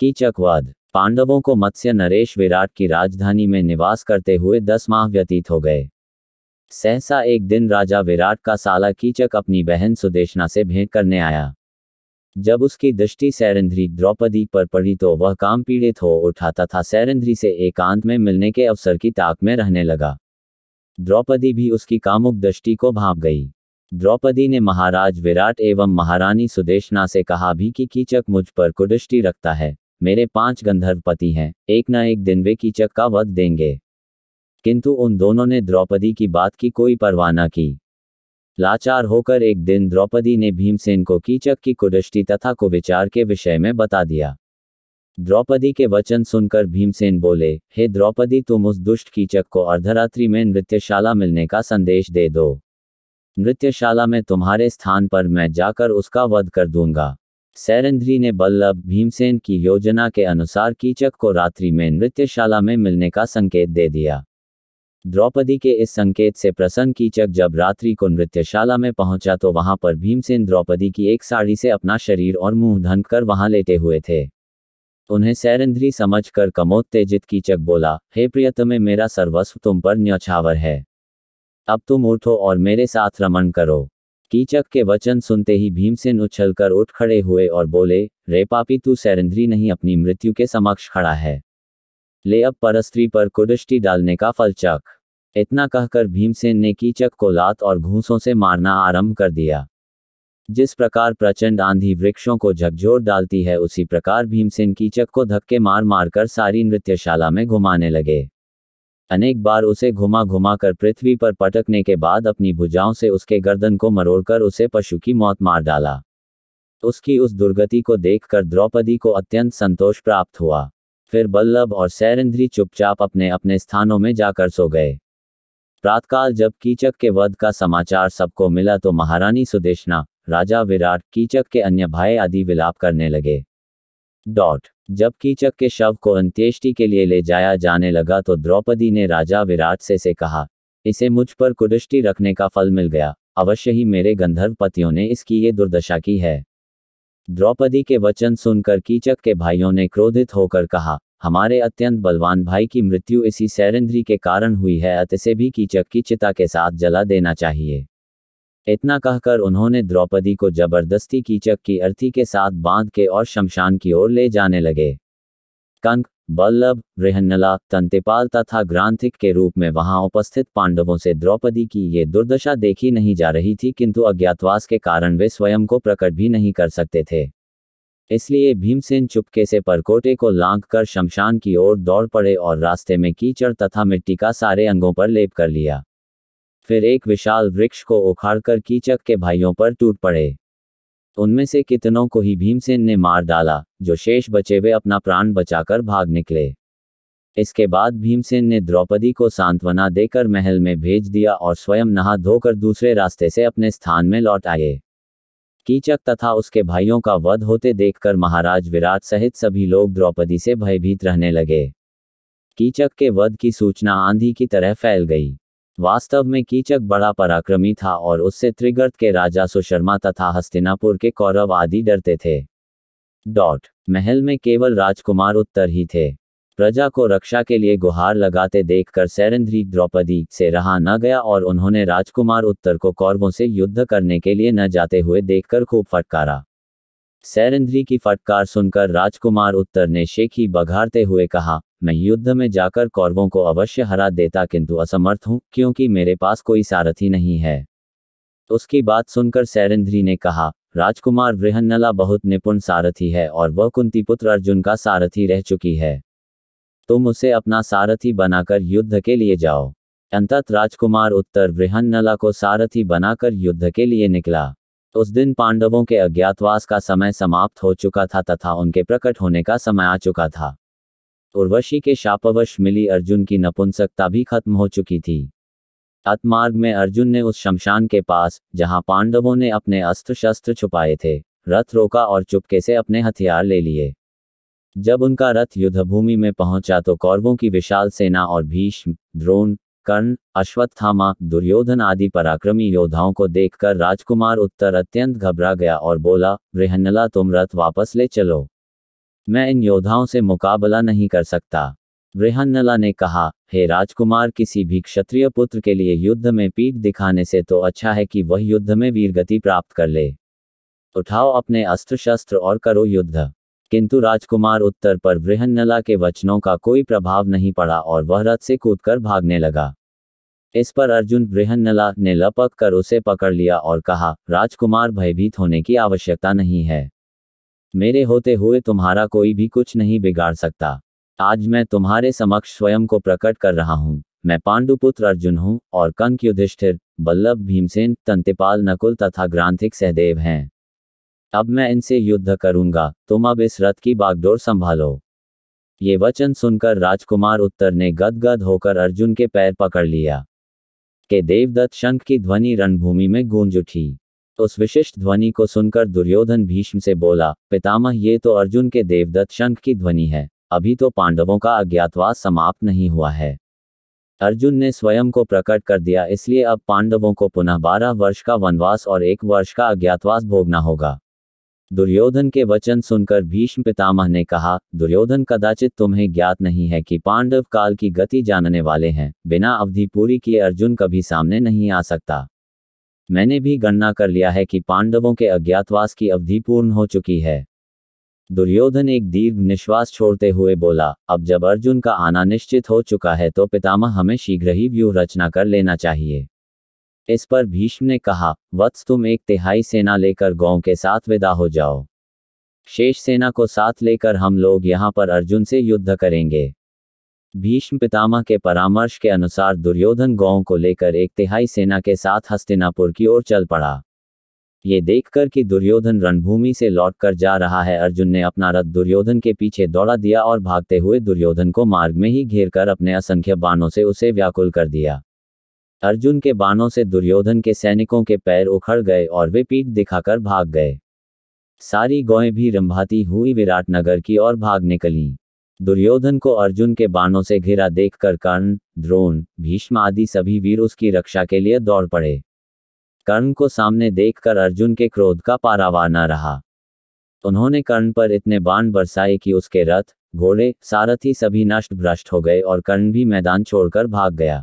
कीचकवाद पांडवों को मत्स्य नरेश विराट की राजधानी में निवास करते हुए दस माह व्यतीत हो गए सहसा एक दिन राजा विराट का साला कीचक अपनी बहन सुदेशना से भेंट करने आया जब उसकी दृष्टि सैरंध्री द्रौपदी पर पड़ी तो वह काम पीड़ित हो उठाता था सैरंध्री से एकांत में मिलने के अवसर की ताक में रहने लगा द्रौपदी भी उसकी कामुक दृष्टि को भाप गई द्रौपदी ने महाराज विराट एवं महारानी सुदेशना से कहा भी कि कीचक मुझ पर कुदृष्टि रखता है मेरे पांच गंधर्व पति हैं एक न एक दिन वे कीचक का वध देंगे किंतु उन दोनों ने द्रौपदी की बात की कोई परवाह न की लाचार होकर एक दिन द्रौपदी ने भीमसेन को कीचक की कुदृष्टि तथा को विचार के विषय में बता दिया द्रौपदी के वचन सुनकर भीमसेन बोले हे द्रौपदी तुम उस दुष्ट कीचक को अर्धरात्रि में नृत्यशाला मिलने का संदेश दे दो नृत्यशाला में तुम्हारे स्थान पर मैं जाकर उसका वध कर दूंगा सैरंद्री ने बल्लभ भीमसेन की योजना के अनुसार कीचक को रात्रि में नृत्यशाला में मिलने का संकेत दे दिया द्रौपदी के इस संकेत से प्रसन्न कीचक जब रात्रि को नृत्यशाला में पहुंचा तो वहां पर भीमसेन द्रौपदी की एक साड़ी से अपना शरीर और मुंह ढंक कर वहां लेटे हुए थे उन्हें सैरंद्री समझ कर कमोत्तेजित कीचक बोला हे प्रियतमे मेरा सर्वस्व तुम पर न्यौछावर है अब तुम उठो और मेरे साथ रमन करो कीचक के वचन सुनते ही भीमसेन उछलकर उठ खड़े हुए और बोले रे पापी तू सैरंद्री नहीं अपनी मृत्यु के समक्ष खड़ा है ले अब परस्त्री पर कुदृष्टि डालने का फल चक इतना कहकर भीमसेन ने कीचक को लात और घूसों से मारना आरंभ कर दिया जिस प्रकार प्रचंड आंधी वृक्षों को झकझोर डालती है उसी प्रकार भीमसेन कीचक को धक्के मार मारकर सारी नृत्यशाला में घुमाने लगे अनेक बार उसे घुमा घुमा कर पृथ्वी पर पटकने के बाद अपनी भुजाओं से उसके गर्दन को मरोड़कर उसे पशु की मौत मार डाला उसकी उस दुर्गति को देखकर द्रौपदी को अत्यंत संतोष प्राप्त हुआ फिर बल्लभ और सैरंध्री चुपचाप अपने अपने स्थानों में जाकर सो गए प्रातकाल जब कीचक के वध का समाचार सबको मिला तो महारानी सुदेशना राजा विराट कीचक के अन्य भाई आदि विलाप करने लगे डॉट जब कीचक के शव को अंत्येष्टि के लिए ले जाया जाने लगा तो द्रौपदी ने राजा विराट से से कहा इसे मुझ पर कुदृष्टि रखने का फल मिल गया अवश्य ही मेरे गंधर्व पतियों ने इसकी ये दुर्दशा की है द्रौपदी के वचन सुनकर कीचक के भाइयों ने क्रोधित होकर कहा हमारे अत्यंत बलवान भाई की मृत्यु इसी सैरेंद्री के कारण हुई है अत इसे भी कीचक की चिता के साथ जला देना चाहिए इतना कहकर उन्होंने द्रौपदी को जबरदस्ती कीचक की अर्थी के साथ बांध के और शमशान की ओर ले जाने लगे कंक बल्लभ रेहनला तंतेपाल तथा ग्रांथिक के रूप में वहां उपस्थित पांडवों से द्रौपदी की ये दुर्दशा देखी नहीं जा रही थी किंतु अज्ञातवास के कारण वे स्वयं को प्रकट भी नहीं कर सकते थे इसलिए भीमसेन चुपके से परकोटे को लांग कर शमशान की ओर दौड़ पड़े और रास्ते में कीचड़ तथा मिट्टी का सारे अंगों पर लेप कर लिया फिर एक विशाल वृक्ष को उखाड़कर कीचक के भाइयों पर टूट पड़े उनमें से कितनों को ही भीमसेन ने मार डाला जो शेष बचे हुए अपना प्राण बचाकर भाग निकले इसके बाद भीमसेन ने द्रौपदी को सांत्वना देकर महल में भेज दिया और स्वयं नहा धोकर दूसरे रास्ते से अपने स्थान में लौट आए कीचक तथा उसके भाइयों का वध होते देखकर महाराज विराट सहित सभी लोग द्रौपदी से भयभीत रहने लगे कीचक के वध की सूचना आंधी की तरह फैल गई वास्तव में कीचक बड़ा पराक्रमी था और उससे त्रिगर्त के राजा सुशर्मा तथा हस्तिनापुर के कौरव आदि डरते थे डॉट महल में केवल राजकुमार उत्तर ही थे प्रजा को रक्षा के लिए गुहार लगाते देखकर सैरंद्री द्रौपदी से रहा न गया और उन्होंने राजकुमार उत्तर को कौरवों से युद्ध करने के लिए न जाते हुए देखकर खूब फटकारा सैरंद्री की फटकार सुनकर राजकुमार उत्तर ने शेखी बघारते हुए कहा मैं युद्ध में जाकर कौरवों को अवश्य हरा देता किंतु असमर्थ हूँ क्योंकि मेरे पास कोई सारथी नहीं है उसकी बात सुनकर सैरेंद्री ने कहा राजकुमार बृहन्नला बहुत निपुण सारथी है और वह कुंती पुत्र अर्जुन का सारथी रह चुकी है तुम उसे अपना सारथी बनाकर युद्ध के लिए जाओ अंतत राजकुमार उत्तर बृहन्नला को सारथी बनाकर युद्ध के लिए निकला उस दिन पांडवों के अज्ञातवास का समय समाप्त हो चुका था तथा उनके प्रकट होने का समय आ चुका था उर्वशी के शापवश मिली अर्जुन की नपुंसकता भी खत्म हो चुकी थी अतमार्ग में अर्जुन ने उस शमशान के पास जहां पांडवों ने अपने अस्त्र शस्त्र छुपाए थे रथ रोका और चुपके से अपने हथियार ले लिए जब उनका रथ युद्धभूमि में पहुंचा तो कौरवों की विशाल सेना और भीष्म द्रोण कर्ण अश्वत्थामा दुर्योधन आदि पराक्रमी योद्धाओं को देखकर राजकुमार उत्तर अत्यंत घबरा गया और बोला बृहन्नला तुम रथ वापस ले चलो मैं इन योद्धाओं से मुकाबला नहीं कर सकता वृहन्नला ने कहा हे राजकुमार किसी भी क्षत्रिय पुत्र के लिए युद्ध में पीठ दिखाने से तो अच्छा है कि वह युद्ध में वीरगति प्राप्त कर ले उठाओ अपने अस्त्र शस्त्र और करो युद्ध किंतु राजकुमार उत्तर पर बृहन्नला के वचनों का कोई प्रभाव नहीं पड़ा और वह रथ से कूदकर भागने लगा इस पर अर्जुन बृहन्नला ने लपक कर उसे पकड़ लिया और कहा राजकुमार भयभीत होने की आवश्यकता नहीं है मेरे होते हुए तुम्हारा कोई भी कुछ नहीं बिगाड़ सकता आज मैं तुम्हारे समक्ष स्वयं को प्रकट कर रहा हूँ मैं पांडुपुत्र अर्जुन हूँ और कंक युधिष्ठिर बल्लभ भीमसेन तंतिपाल नकुल तथा ग्रांथिक सहदेव हैं अब मैं इनसे युद्ध करूंगा तुम अब इस रथ की बागडोर संभालो ये वचन सुनकर राजकुमार उत्तर ने गदगद होकर अर्जुन के पैर पकड़ लिया के देवदत्त शंख की ध्वनि रणभूमि में गूंज उठी तो उस विशिष्ट ध्वनि को सुनकर दुर्योधन भीष्म से बोला पितामह ये तो अर्जुन के देवदत्त शंख की ध्वनि है अभी तो पांडवों का अज्ञातवास समाप्त नहीं हुआ है अर्जुन ने स्वयं को प्रकट कर दिया इसलिए अब पांडवों को पुनः बारह वर्ष का वनवास और एक वर्ष का अज्ञातवास भोगना होगा दुर्योधन के वचन सुनकर भीष्म पितामह ने कहा दुर्योधन कदाचित तुम्हें ज्ञात नहीं है कि पांडव काल की गति जानने वाले हैं बिना अवधि पूरी किए अर्जुन कभी सामने नहीं आ सकता मैंने भी गणना कर लिया है कि पांडवों के अज्ञातवास की अवधि पूर्ण हो चुकी है दुर्योधन एक दीर्घ निश्वास छोड़ते हुए बोला अब जब अर्जुन का आना निश्चित हो चुका है तो पितामह हमें शीघ्र ही व्यूह रचना कर लेना चाहिए इस पर भीष्म ने कहा वत्स तुम एक तिहाई सेना लेकर गौ के साथ विदा हो जाओ शेष सेना को साथ लेकर हम लोग यहाँ पर अर्जुन से युद्ध करेंगे भीष्म पितामह के परामर्श के अनुसार दुर्योधन गांव को लेकर एक तिहाई सेना के साथ हस्तिनापुर की ओर चल पड़ा ये देखकर कि दुर्योधन रणभूमि से लौटकर जा रहा है अर्जुन ने अपना रथ दुर्योधन के पीछे दौड़ा दिया और भागते हुए दुर्योधन को मार्ग में ही घेर कर अपने असंख्य बाणों से उसे व्याकुल कर दिया अर्जुन के बाणों से दुर्योधन के सैनिकों के पैर उखड़ गए और वे पीठ दिखाकर भाग गए सारी गौएं भी रंभाती हुई विराटनगर की ओर भाग निकली दुर्योधन को अर्जुन के बाणों से घिरा देखकर कर्ण द्रोण भीष्म आदि सभी वीर उसकी रक्षा के लिए दौड़ पड़े कर्ण को सामने देखकर अर्जुन के क्रोध का पारावार न रहा उन्होंने कर्ण पर इतने बाण बरसाए कि उसके रथ घोड़े सारथी सभी नष्ट भ्रष्ट हो गए और कर्ण भी मैदान छोड़कर भाग गया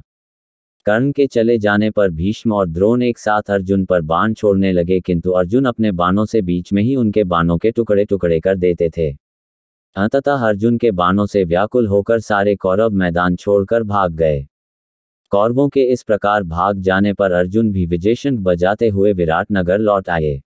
कर्ण के चले जाने पर भीष्म और द्रोण एक साथ अर्जुन पर बाण छोड़ने लगे किंतु अर्जुन अपने बाणों से बीच में ही उनके बाणों के टुकड़े टुकड़े कर देते थे अंततः अर्जुन के बाणों से व्याकुल होकर सारे कौरव मैदान छोड़कर भाग गए कौरवों के इस प्रकार भाग जाने पर अर्जुन भी विजयशंख बजाते हुए विराटनगर लौट आए